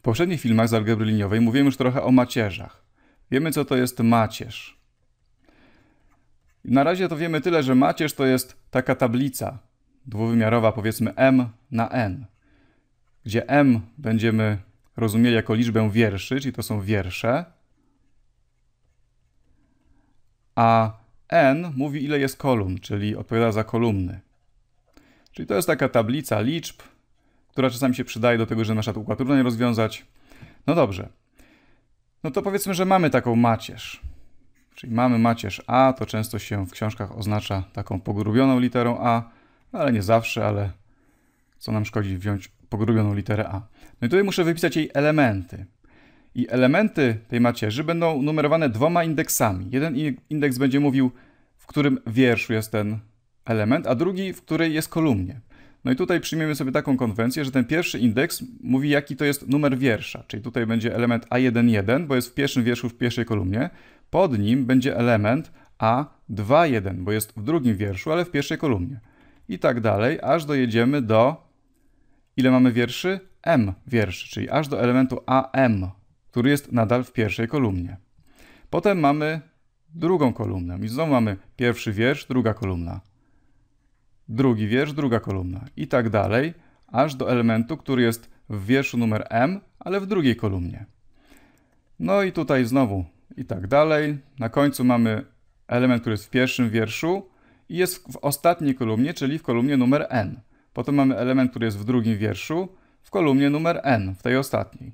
W poprzednich filmach z algebry liniowej mówiłem już trochę o macierzach. Wiemy, co to jest macierz. Na razie to wiemy tyle, że macierz to jest taka tablica dwuwymiarowa, powiedzmy m na n, gdzie m będziemy rozumieli jako liczbę wierszy, czyli to są wiersze, a n mówi ile jest kolumn, czyli odpowiada za kolumny. Czyli to jest taka tablica liczb, która czasami się przydaje do tego, że nasza tłukła trudno nie rozwiązać. No dobrze. No to powiedzmy, że mamy taką macierz. Czyli mamy macierz A, to często się w książkach oznacza taką pogrubioną literą A, no ale nie zawsze, ale co nam szkodzi wziąć pogrubioną literę A. No i tutaj muszę wypisać jej elementy. I elementy tej macierzy będą numerowane dwoma indeksami. Jeden indeks będzie mówił, w którym wierszu jest ten element, a drugi, w której jest kolumnie. No i tutaj przyjmiemy sobie taką konwencję, że ten pierwszy indeks mówi, jaki to jest numer wiersza, czyli tutaj będzie element A11, bo jest w pierwszym wierszu w pierwszej kolumnie. Pod nim będzie element A21, bo jest w drugim wierszu, ale w pierwszej kolumnie. I tak dalej, aż dojedziemy do... Ile mamy wierszy? M wierszy, czyli aż do elementu AM, który jest nadal w pierwszej kolumnie. Potem mamy drugą kolumnę i znowu mamy pierwszy wiersz, druga kolumna drugi wiersz, druga kolumna i tak dalej, aż do elementu, który jest w wierszu numer M, ale w drugiej kolumnie. No i tutaj znowu i tak dalej. Na końcu mamy element, który jest w pierwszym wierszu i jest w ostatniej kolumnie, czyli w kolumnie numer N. Potem mamy element, który jest w drugim wierszu, w kolumnie numer N, w tej ostatniej.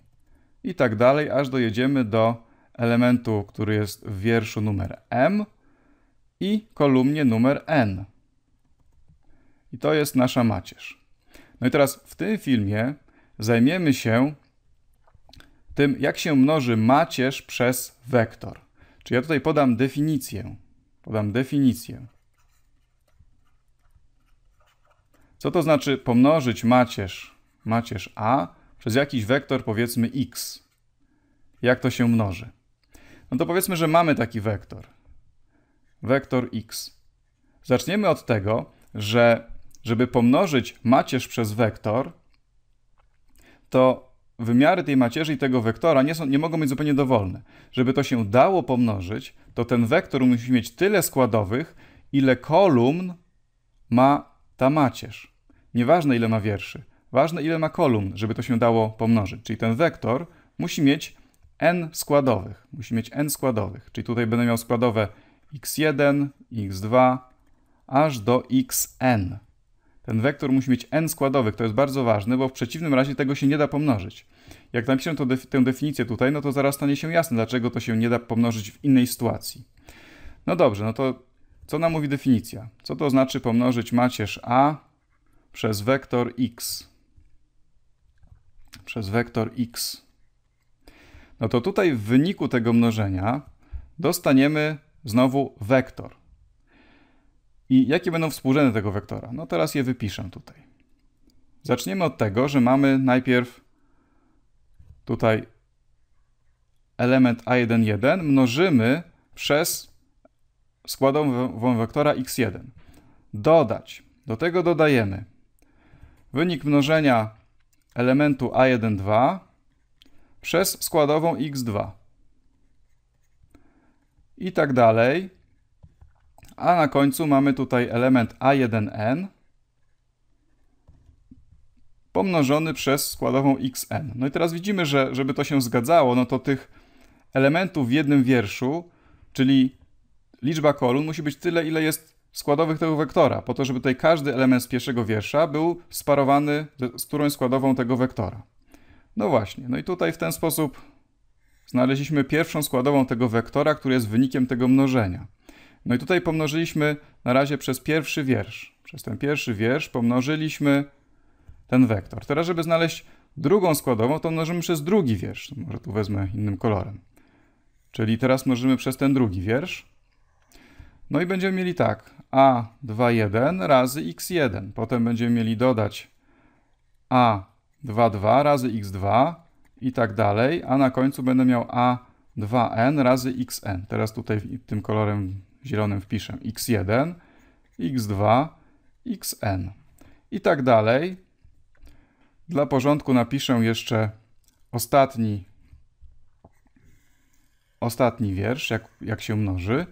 I tak dalej, aż dojedziemy do elementu, który jest w wierszu numer M i kolumnie numer N. I to jest nasza macierz. No i teraz w tym filmie zajmiemy się tym, jak się mnoży macierz przez wektor. Czyli ja tutaj podam definicję. Podam definicję. Co to znaczy pomnożyć macierz, macierz A przez jakiś wektor, powiedzmy x? Jak to się mnoży? No to powiedzmy, że mamy taki wektor. Wektor x. Zaczniemy od tego, że żeby pomnożyć macierz przez wektor, to wymiary tej macierzy i tego wektora nie, są, nie mogą być zupełnie dowolne. Żeby to się dało pomnożyć, to ten wektor musi mieć tyle składowych, ile kolumn ma ta macierz. Nieważne ile ma wierszy, ważne ile ma kolumn, żeby to się dało pomnożyć. Czyli ten wektor musi mieć n składowych. Musi mieć n składowych. Czyli tutaj będę miał składowe x1, x2, aż do xn. Ten wektor musi mieć n składowych, to jest bardzo ważne, bo w przeciwnym razie tego się nie da pomnożyć. Jak napiszę def tę definicję tutaj, no to zaraz stanie się jasne, dlaczego to się nie da pomnożyć w innej sytuacji. No dobrze, no to co nam mówi definicja? Co to znaczy pomnożyć macierz A przez wektor x? Przez wektor x. No to tutaj w wyniku tego mnożenia dostaniemy znowu wektor. I jakie będą współrzędne tego wektora? No teraz je wypiszę tutaj. Zaczniemy od tego, że mamy najpierw tutaj element a1,1 mnożymy przez składową wektora x1. Dodać. Do tego dodajemy wynik mnożenia elementu a1,2 przez składową x2. I tak dalej. A na końcu mamy tutaj element A1n pomnożony przez składową xn. No i teraz widzimy, że żeby to się zgadzało, no to tych elementów w jednym wierszu, czyli liczba kolumn musi być tyle, ile jest składowych tego wektora, po to, żeby tutaj każdy element z pierwszego wiersza był sparowany z którąś składową tego wektora. No właśnie, no i tutaj w ten sposób znaleźliśmy pierwszą składową tego wektora, który jest wynikiem tego mnożenia. No i tutaj pomnożyliśmy na razie przez pierwszy wiersz. Przez ten pierwszy wiersz pomnożyliśmy ten wektor. Teraz, żeby znaleźć drugą składową, to mnożymy przez drugi wiersz. No, może tu wezmę innym kolorem. Czyli teraz mnożymy przez ten drugi wiersz. No i będziemy mieli tak, a21 razy x1. Potem będziemy mieli dodać a22 razy x2 i tak dalej, a na końcu będę miał a2n razy xn. Teraz tutaj tym kolorem zielonym wpiszę x1, x2, xn i tak dalej. Dla porządku napiszę jeszcze ostatni, ostatni wiersz, jak, jak się mnoży.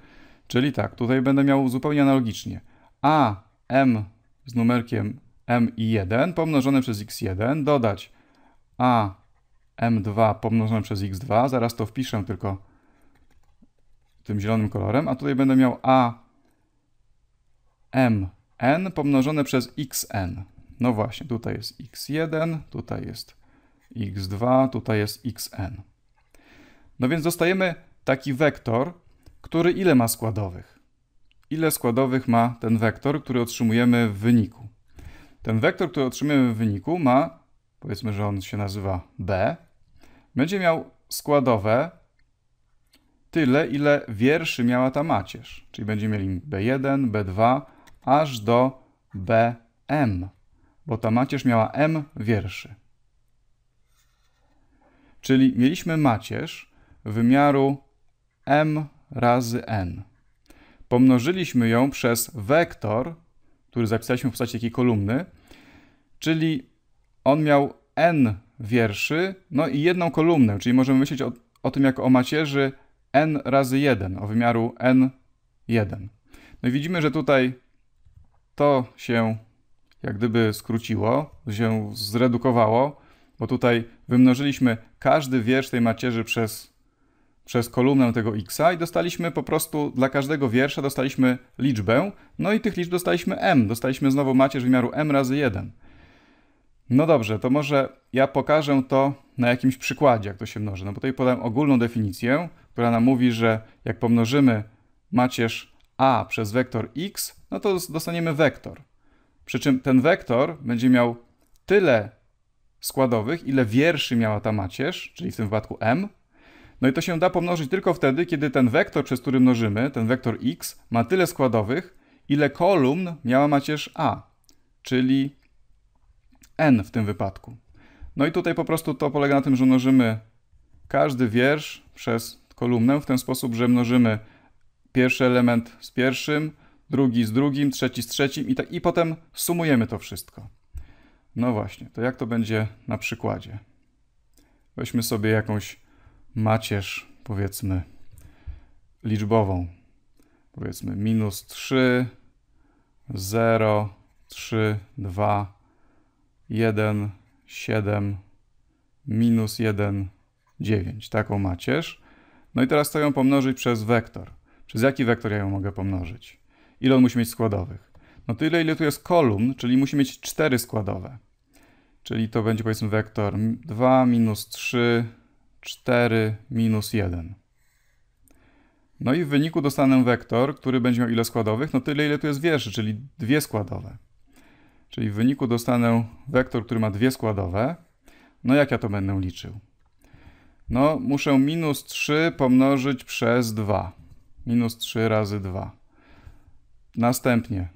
Czyli tak, tutaj będę miał zupełnie analogicznie. A, m z numerkiem m i 1 pomnożone przez x1, dodać a, m2 pomnożone przez x2, zaraz to wpiszę tylko tym zielonym kolorem, a tutaj będę miał A M n pomnożone przez xn. No właśnie, tutaj jest x1, tutaj jest x2, tutaj jest xn. No więc dostajemy taki wektor, który ile ma składowych? Ile składowych ma ten wektor, który otrzymujemy w wyniku? Ten wektor, który otrzymujemy w wyniku ma, powiedzmy, że on się nazywa b, będzie miał składowe tyle, ile wierszy miała ta macierz. Czyli będziemy mieli B1, B2, aż do BM, bo ta macierz miała M wierszy. Czyli mieliśmy macierz wymiaru M razy N. Pomnożyliśmy ją przez wektor, który zapisaliśmy w postaci takiej kolumny, czyli on miał N wierszy, no i jedną kolumnę, czyli możemy myśleć o, o tym jako o macierzy n razy 1 o wymiaru n1. No i widzimy, że tutaj to się jak gdyby skróciło, się zredukowało, bo tutaj wymnożyliśmy każdy wiersz tej macierzy przez, przez kolumnę tego x i dostaliśmy po prostu dla każdego wiersza dostaliśmy liczbę, no i tych liczb dostaliśmy m, dostaliśmy znowu macierz wymiaru m razy 1. No dobrze, to może ja pokażę to na jakimś przykładzie, jak to się mnoży, no bo tutaj podam ogólną definicję, która nam mówi, że jak pomnożymy macierz a przez wektor x, no to dostaniemy wektor. Przy czym ten wektor będzie miał tyle składowych, ile wierszy miała ta macierz, czyli w tym wypadku m. No i to się da pomnożyć tylko wtedy, kiedy ten wektor, przez który mnożymy, ten wektor x, ma tyle składowych, ile kolumn miała macierz a, czyli n w tym wypadku. No i tutaj po prostu to polega na tym, że mnożymy każdy wiersz przez kolumnę w ten sposób, że mnożymy pierwszy element z pierwszym, drugi z drugim, trzeci z trzecim i, tak, i potem sumujemy to wszystko. No właśnie, to jak to będzie na przykładzie? Weźmy sobie jakąś macierz, powiedzmy, liczbową. Powiedzmy minus 3, 0, 3, 2, 1, 7, minus 1, 9. Taką macierz. No i teraz chcę ją pomnożyć przez wektor. Przez jaki wektor ja ją mogę pomnożyć? Ile on musi mieć składowych? No tyle, ile tu jest kolumn, czyli musi mieć 4 składowe. Czyli to będzie powiedzmy wektor 2 minus 3, 4 minus 1. No i w wyniku dostanę wektor, który będzie miał ile składowych? No tyle, ile tu jest wierszy, czyli dwie składowe. Czyli w wyniku dostanę wektor, który ma dwie składowe. No jak ja to będę liczył? No, muszę minus 3 pomnożyć przez 2. Minus 3 razy 2. Następnie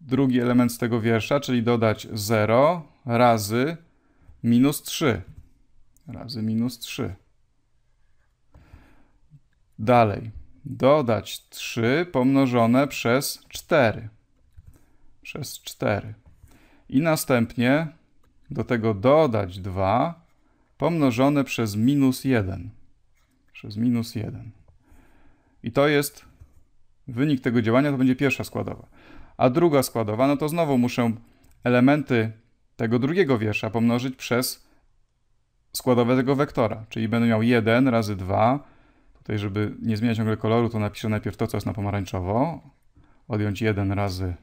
drugi element z tego wiersza, czyli dodać 0 razy minus 3. Razy minus 3. Dalej. Dodać 3 pomnożone przez 4. Przez 4. I następnie do tego dodać 2 pomnożone przez minus 1. Przez minus 1. I to jest wynik tego działania, to będzie pierwsza składowa. A druga składowa, no to znowu muszę elementy tego drugiego wiersza pomnożyć przez składowę tego wektora, czyli będę miał 1 razy 2. Tutaj, żeby nie zmieniać ciągle koloru, to napiszę najpierw to, co jest na pomarańczowo. Odjąć 1 razy,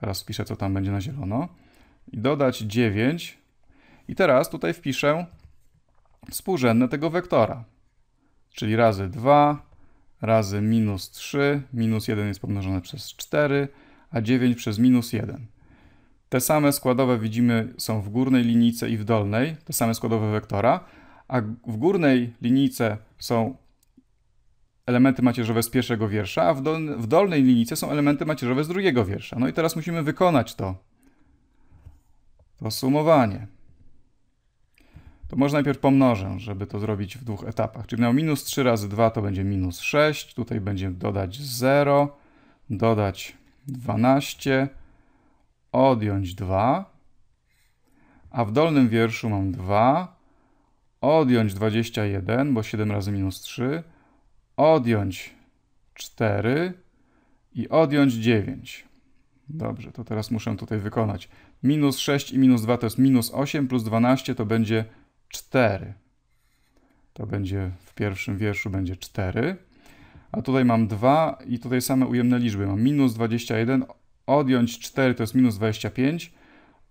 teraz wpiszę, co tam będzie na zielono. I dodać 9. I teraz tutaj wpiszę współrzędne tego wektora. Czyli razy 2, razy minus 3, minus 1 jest pomnożone przez 4, a 9 przez minus 1. Te same składowe widzimy są w górnej linijce i w dolnej, te same składowe wektora, a w górnej linijce są elementy macierzowe z pierwszego wiersza, a w, dol w dolnej linijce są elementy macierzowe z drugiego wiersza. No i teraz musimy wykonać to, to sumowanie to może najpierw pomnożę, żeby to zrobić w dwóch etapach. Czyli miałem minus 3 razy 2 to będzie minus 6, tutaj będzie dodać 0, dodać 12, odjąć 2, a w dolnym wierszu mam 2, odjąć 21, bo 7 razy minus 3, odjąć 4 i odjąć 9. Dobrze, to teraz muszę tutaj wykonać. Minus 6 i minus 2 to jest minus 8, plus 12 to będzie 4. To będzie w pierwszym wierszu będzie 4. A tutaj mam 2 i tutaj same ujemne liczby. Mam minus 21, odjąć 4 to jest minus 25,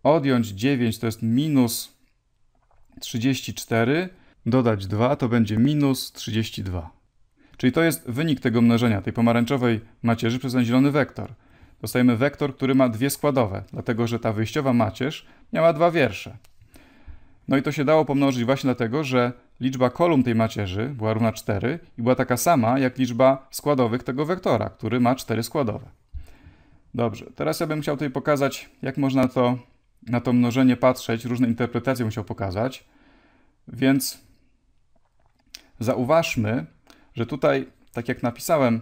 odjąć 9 to jest minus 34, dodać 2 to będzie minus 32. Czyli to jest wynik tego mnożenia, tej pomarańczowej macierzy przez ten zielony wektor. Dostajemy wektor, który ma dwie składowe, dlatego że ta wyjściowa macierz miała dwa wiersze. No i to się dało pomnożyć właśnie dlatego, że liczba kolumn tej macierzy była równa 4 i była taka sama jak liczba składowych tego wektora, który ma 4 składowe. Dobrze, teraz ja bym chciał tutaj pokazać, jak można to, na to mnożenie patrzeć, różne interpretacje musiał pokazać. Więc zauważmy, że tutaj, tak jak napisałem,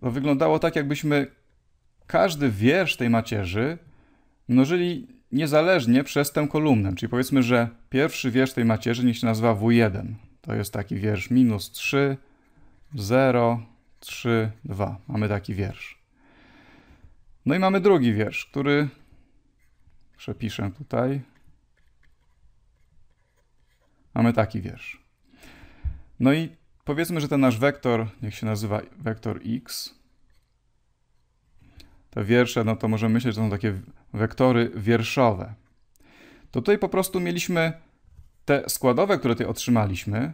to wyglądało tak, jakbyśmy każdy wiersz tej macierzy mnożyli niezależnie przez tę kolumnę. Czyli powiedzmy, że pierwszy wiersz tej macierzy niech się nazywa W1. To jest taki wiersz minus 3, 0, 3, 2. Mamy taki wiersz. No i mamy drugi wiersz, który przepiszę tutaj. Mamy taki wiersz. No i powiedzmy, że ten nasz wektor, niech się nazywa wektor x. Te wiersze, no to możemy myśleć, że to są takie wektory wierszowe, to tutaj po prostu mieliśmy te składowe, które tutaj otrzymaliśmy,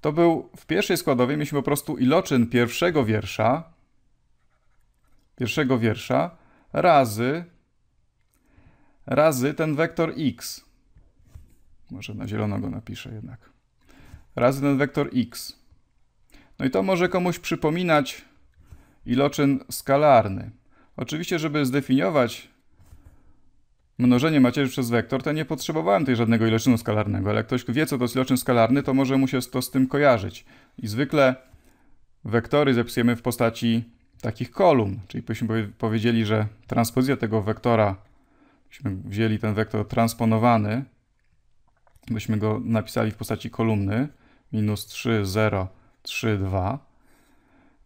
to był w pierwszej składowej mieliśmy po prostu iloczyn pierwszego wiersza, pierwszego wiersza razy, razy ten wektor x. Może na zielono go napiszę jednak. Razy ten wektor x. No i to może komuś przypominać iloczyn skalarny. Oczywiście, żeby zdefiniować mnożenie macierzy przez wektor, to nie potrzebowałem tej żadnego iloczynu skalarnego, ale jak ktoś wie, co to jest iloczyn skalarny, to może mu się to z tym kojarzyć. I zwykle wektory zapisujemy w postaci takich kolumn, czyli byśmy powiedzieli, że transpozycja tego wektora, byśmy wzięli ten wektor transponowany, byśmy go napisali w postaci kolumny, minus 3, 0, 3, 2.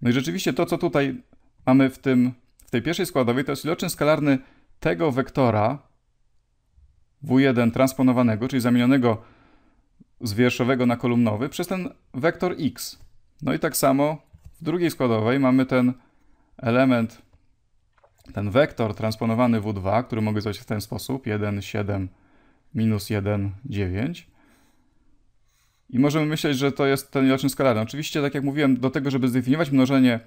No i rzeczywiście to, co tutaj mamy w, tym, w tej pierwszej składowej, to jest iloczyn skalarny tego wektora, w1 transponowanego, czyli zamienionego z wierszowego na kolumnowy, przez ten wektor x. No i tak samo w drugiej składowej mamy ten element, ten wektor transponowany W2, który mogę zrobić w ten sposób, 1, 7, minus 1, 9. I możemy myśleć, że to jest ten iloczyn skalarny. Oczywiście, tak jak mówiłem, do tego, żeby zdefiniować mnożenie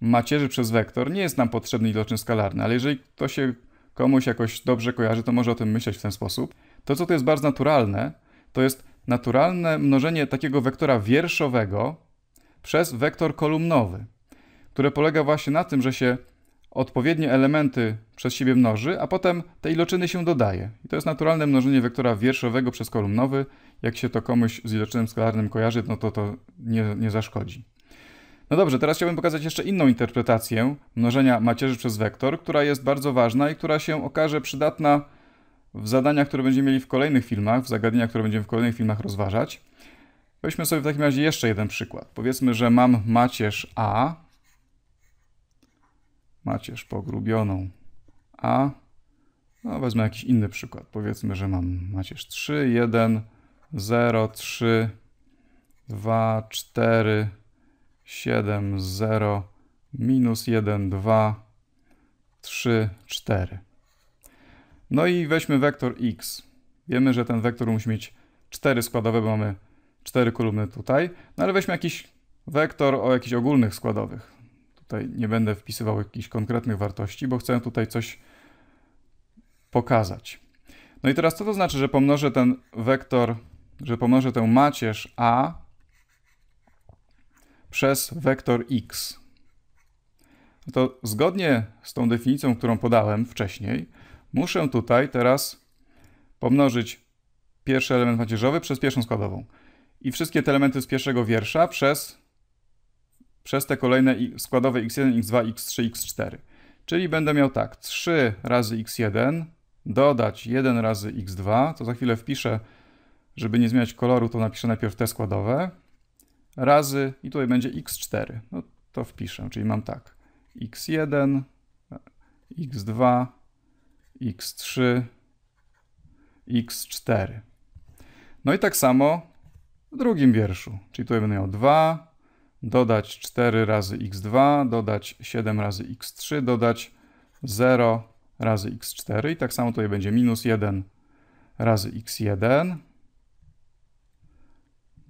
macierzy przez wektor, nie jest nam potrzebny iloczyn skalarny, ale jeżeli to się komuś jakoś dobrze kojarzy, to może o tym myśleć w ten sposób. To, co to jest bardzo naturalne, to jest naturalne mnożenie takiego wektora wierszowego przez wektor kolumnowy, które polega właśnie na tym, że się odpowiednie elementy przez siebie mnoży, a potem te iloczyny się dodaje. I to jest naturalne mnożenie wektora wierszowego przez kolumnowy. Jak się to komuś z iloczynem skalarnym kojarzy, no to to nie, nie zaszkodzi. No dobrze, teraz chciałbym pokazać jeszcze inną interpretację mnożenia macierzy przez wektor, która jest bardzo ważna i która się okaże przydatna w zadaniach, które będziemy mieli w kolejnych filmach, w zagadnieniach, które będziemy w kolejnych filmach rozważać. Weźmy sobie w takim razie jeszcze jeden przykład. Powiedzmy, że mam macierz A, macierz pogrubioną A, no wezmę jakiś inny przykład. Powiedzmy, że mam macierz 3, 1, 0, 3, 2, 4, 7, 0, minus 1, 2, 3, 4. No i weźmy wektor x. Wiemy, że ten wektor musi mieć 4 składowe, bo mamy 4 kolumny tutaj. No ale weźmy jakiś wektor o jakichś ogólnych składowych. Tutaj nie będę wpisywał jakichś konkretnych wartości, bo chcę tutaj coś pokazać. No i teraz co to znaczy, że pomnożę ten wektor, że pomnożę tę macierz a przez wektor x. to zgodnie z tą definicją, którą podałem wcześniej, muszę tutaj teraz pomnożyć pierwszy element macierzowy przez pierwszą składową i wszystkie te elementy z pierwszego wiersza przez, przez te kolejne składowe x1, x2, x3, x4. Czyli będę miał tak, 3 razy x1 dodać 1 razy x2, to za chwilę wpiszę, żeby nie zmieniać koloru, to napiszę najpierw te składowe, razy, i tutaj będzie x4. No to wpiszę, czyli mam tak, x1, x2, x3, x4. No i tak samo w drugim wierszu, czyli tutaj będę miał 2, dodać 4 razy x2, dodać 7 razy x3, dodać 0 razy x4 i tak samo tutaj będzie minus 1 razy x1,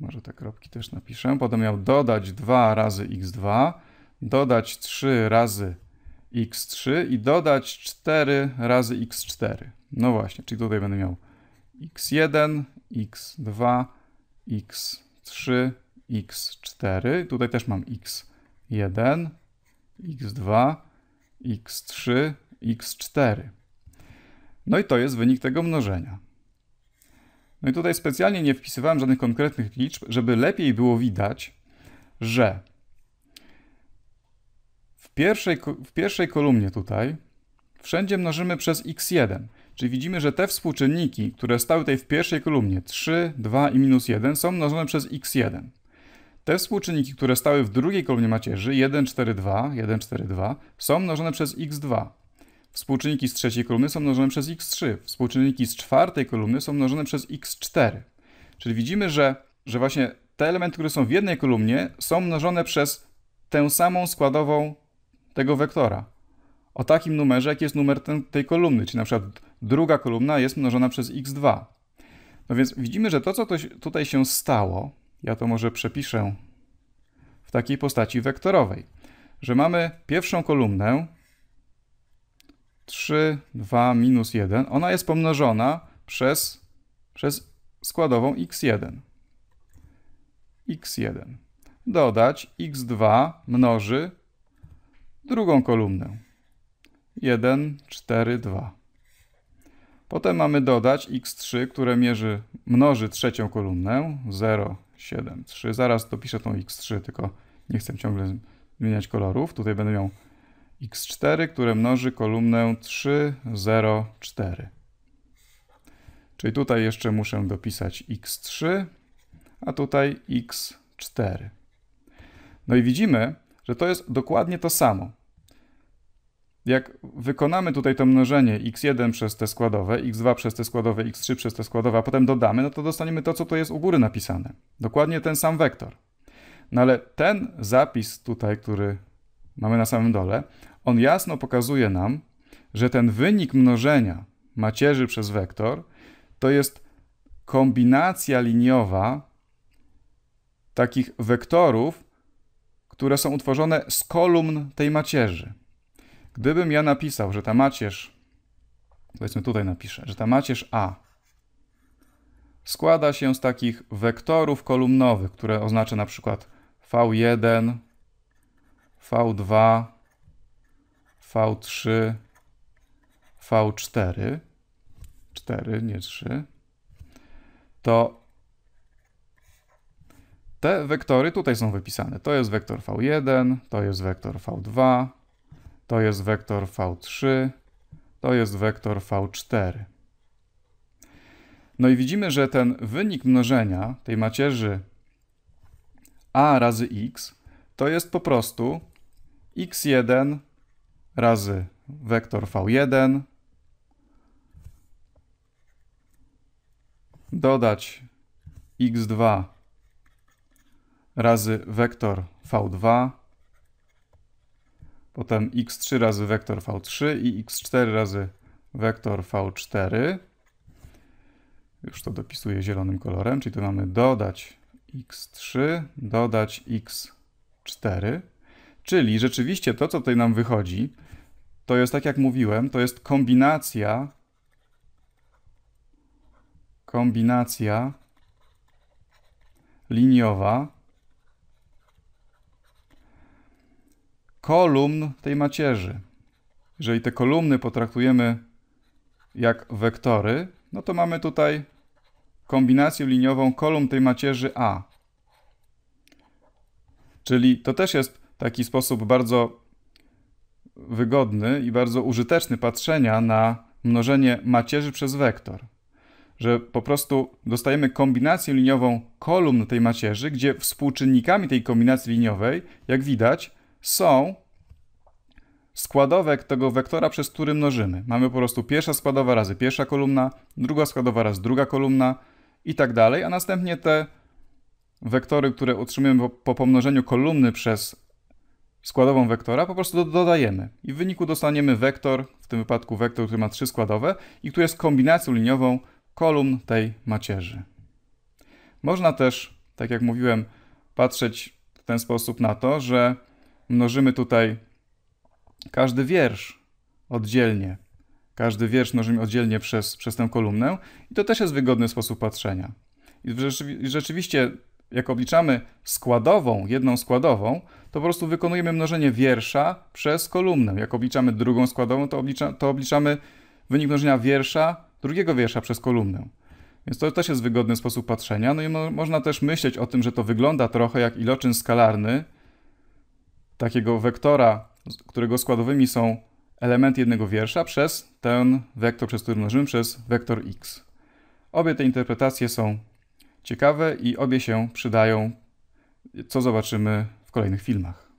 może te kropki też napiszę. Potem miał dodać 2 razy x2, dodać 3 razy x3 i dodać 4 razy x4. No właśnie, czyli tutaj będę miał x1, x2, x3, x4. Tutaj też mam x1, x2, x3, x4. No i to jest wynik tego mnożenia. No i tutaj specjalnie nie wpisywałem żadnych konkretnych liczb, żeby lepiej było widać, że w pierwszej, w pierwszej kolumnie tutaj wszędzie mnożymy przez x1. Czyli widzimy, że te współczynniki, które stały tutaj w pierwszej kolumnie, 3, 2 i minus 1, są mnożone przez x1. Te współczynniki, które stały w drugiej kolumnie macierzy, 1, 4, 2, 1, 4, 2, są mnożone przez x2. Współczynniki z trzeciej kolumny są mnożone przez x3. Współczynniki z czwartej kolumny są mnożone przez x4. Czyli widzimy, że, że właśnie te elementy, które są w jednej kolumnie, są mnożone przez tę samą składową tego wektora. O takim numerze, jaki jest numer ten, tej kolumny, czyli na przykład druga kolumna jest mnożona przez x2. No więc widzimy, że to, co to, tutaj się stało, ja to może przepiszę w takiej postaci wektorowej, że mamy pierwszą kolumnę, 3, 2, minus 1, ona jest pomnożona przez, przez składową x1. x1. Dodać x2 mnoży drugą kolumnę. 1, 4, 2. Potem mamy dodać x3, które mierzy, mnoży trzecią kolumnę, 0, 7, 3. Zaraz dopiszę tą x3, tylko nie chcę ciągle zmieniać kolorów. Tutaj będę miał x4, które mnoży kolumnę 3, 0, 4. Czyli tutaj jeszcze muszę dopisać x3, a tutaj x4. No i widzimy, że to jest dokładnie to samo. Jak wykonamy tutaj to mnożenie x1 przez te składowe, x2 przez te składowe, x3 przez te składowe, a potem dodamy, no to dostaniemy to, co tu jest u góry napisane. Dokładnie ten sam wektor. No ale ten zapis tutaj, który mamy na samym dole, on jasno pokazuje nam, że ten wynik mnożenia macierzy przez wektor to jest kombinacja liniowa takich wektorów, które są utworzone z kolumn tej macierzy. Gdybym ja napisał, że ta macierz, powiedzmy tutaj napiszę, że ta macierz A składa się z takich wektorów kolumnowych, które oznaczę na przykład V1, V2, V3, V4, 4, nie 3, to te wektory tutaj są wypisane. To jest wektor V1, to jest wektor V2, to jest wektor V3, to jest wektor V4. No i widzimy, że ten wynik mnożenia tej macierzy a razy x to jest po prostu x1 razy wektor V1, dodać x2 razy wektor v2, potem x3 razy wektor v3 i x4 razy wektor v4. Już to dopisuję zielonym kolorem, czyli tu mamy dodać x3, dodać x4. Czyli rzeczywiście to, co tutaj nam wychodzi, to jest, tak jak mówiłem, to jest kombinacja kombinacja liniowa kolumn tej macierzy. Jeżeli te kolumny potraktujemy jak wektory, no to mamy tutaj kombinację liniową kolumn tej macierzy A. Czyli to też jest taki sposób bardzo wygodny i bardzo użyteczny patrzenia na mnożenie macierzy przez wektor. Że po prostu dostajemy kombinację liniową kolumn tej macierzy, gdzie współczynnikami tej kombinacji liniowej, jak widać, są składowek tego wektora, przez który mnożymy. Mamy po prostu pierwsza składowa razy pierwsza kolumna, druga składowa razy druga kolumna i tak dalej, a następnie te wektory, które otrzymujemy po pomnożeniu kolumny przez składową wektora po prostu dodajemy i w wyniku dostaniemy wektor, w tym wypadku wektor, który ma trzy składowe i który jest kombinacją liniową kolumn tej macierzy. Można też, tak jak mówiłem, patrzeć w ten sposób na to, że mnożymy tutaj każdy wiersz oddzielnie. Każdy wiersz mnożymy oddzielnie przez, przez tę kolumnę i to też jest wygodny sposób patrzenia. I rzeczywiście, jak obliczamy składową, jedną składową, to po prostu wykonujemy mnożenie wiersza przez kolumnę. Jak obliczamy drugą składową, to, oblicza, to obliczamy wynik mnożenia wiersza, drugiego wiersza przez kolumnę. Więc to też jest wygodny sposób patrzenia. No i mo można też myśleć o tym, że to wygląda trochę jak iloczyn skalarny takiego wektora, którego składowymi są elementy jednego wiersza przez ten wektor, przez który mnożymy, przez wektor x. Obie te interpretacje są ciekawe i obie się przydają, co zobaczymy w kolejnych filmach.